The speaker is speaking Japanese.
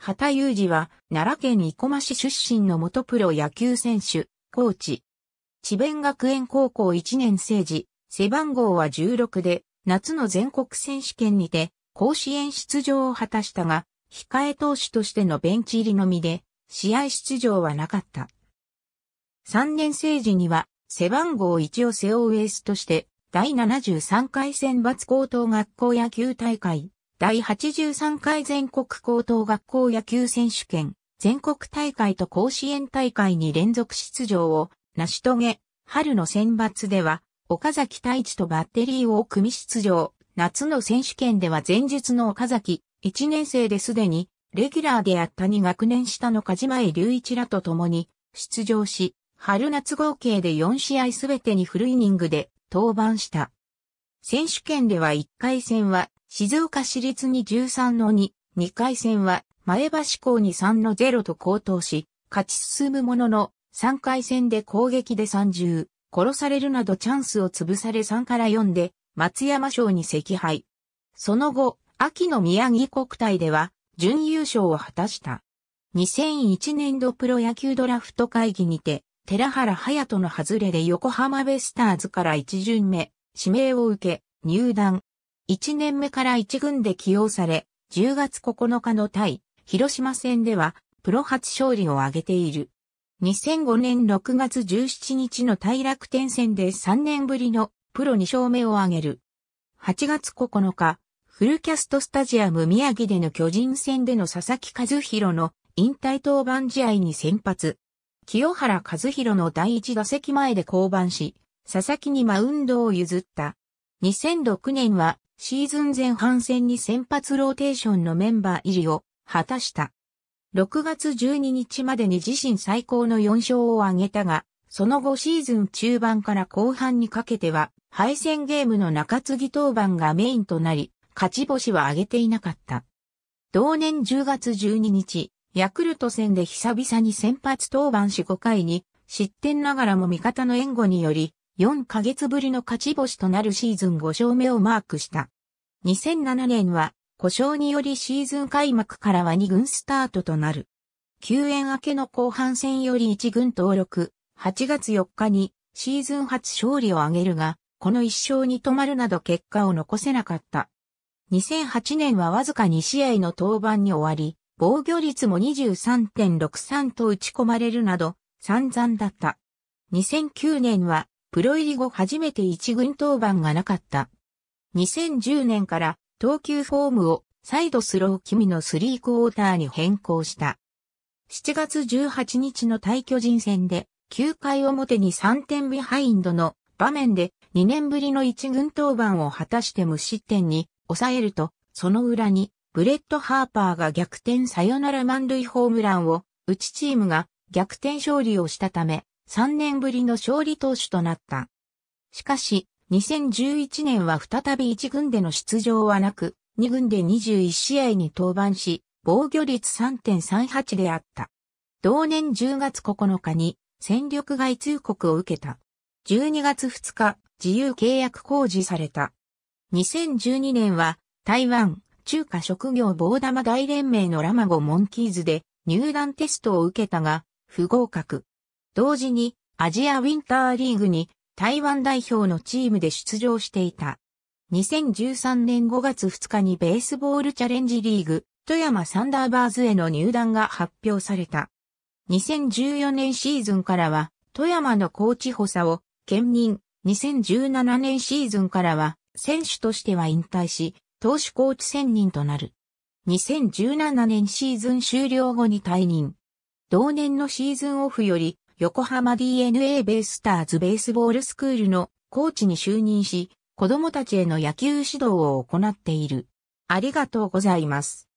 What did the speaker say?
畑雄二は、奈良県生駒市出身の元プロ野球選手、コーチ。智弁学園高校1年生時、背番号は16で、夏の全国選手権にて、甲子園出場を果たしたが、控え投手としてのベンチ入りのみで、試合出場はなかった。3年生時には、背番号1を背負うエースとして、第73回選抜高等学校野球大会、第83回全国高等学校野球選手権、全国大会と甲子園大会に連続出場を成し遂げ、春の選抜では、岡崎大地とバッテリーを組み出場、夏の選手権では前日の岡崎、1年生ですでに、レギュラーであった2学年下の梶前隆一らと共に、出場し、春夏合計で4試合すべてにフルイニングで登板した。選手権では1回戦は静岡市立に13の2、2回戦は前橋校に3の0と高騰し、勝ち進むものの、3回戦で攻撃で30、殺されるなどチャンスを潰され3から4で、松山賞に惜敗。その後、秋の宮城国体では、準優勝を果たした。2001年度プロ野球ドラフト会議にて、寺原隼人の外れで横浜ベスターズから1巡目、指名を受け、入団、1年目から1軍で起用され、10月9日の対広島戦では、プロ初勝利を挙げている。2005年6月17日の対楽天戦で3年ぶりのプロ2勝目を挙げる。8月9日、フルキャストスタジアム宮城での巨人戦での佐々木和弘の引退登板試合に先発。清原和弘の第一打席前で降板し、佐々木にマウンドを譲った。2006年はシーズン前半戦に先発ローテーションのメンバー入りを果たした。6月12日までに自身最高の4勝を挙げたが、その後シーズン中盤から後半にかけては、敗戦ゲームの中継ぎ登板がメインとなり、勝ち星は挙げていなかった。同年10月12日、ヤクルト戦で久々に先発登板し5回に、失点ながらも味方の援護により、4ヶ月ぶりの勝ち星となるシーズン5勝目をマークした。2007年は故障によりシーズン開幕からは2軍スタートとなる。休園明けの後半戦より1軍登録、8月4日にシーズン初勝利を挙げるが、この1勝に止まるなど結果を残せなかった。2008年はわずか2試合の登板に終わり、防御率も23.63と打ち込まれるなど散々だった。2009年はプロ入り後初めて一軍登板がなかった。2010年から投球フォームをサイドスロー君のスリークォーターに変更した。7月18日の対巨人戦で9回表に3点ビハインドの場面で2年ぶりの一軍登板を果たして無失点に抑えると、その裏にブレッド・ハーパーが逆転サヨナラ満塁ホームランを打ちチームが逆転勝利をしたため、3年ぶりの勝利投手となった。しかし、2011年は再び1軍での出場はなく、2軍で21試合に登板し、防御率3.38であった。同年10月9日に戦力外通告を受けた。12月2日、自由契約公示された。2012年は台湾中華職業棒玉大連盟のラマゴモンキーズで入団テストを受けたが不合格。同時にアジアウィンターリーグに台湾代表のチームで出場していた。2013年5月2日にベースボールチャレンジリーグ、富山サンダーバーズへの入団が発表された。2014年シーズンからは、富山のコーチ補佐を兼任。2017年シーズンからは、選手としては引退し、投手コーチ専任となる。2017年シーズン終了後に退任。同年のシーズンオフより、横浜 DNA ベイスターズベースボールスクールのコーチに就任し、子供たちへの野球指導を行っている。ありがとうございます。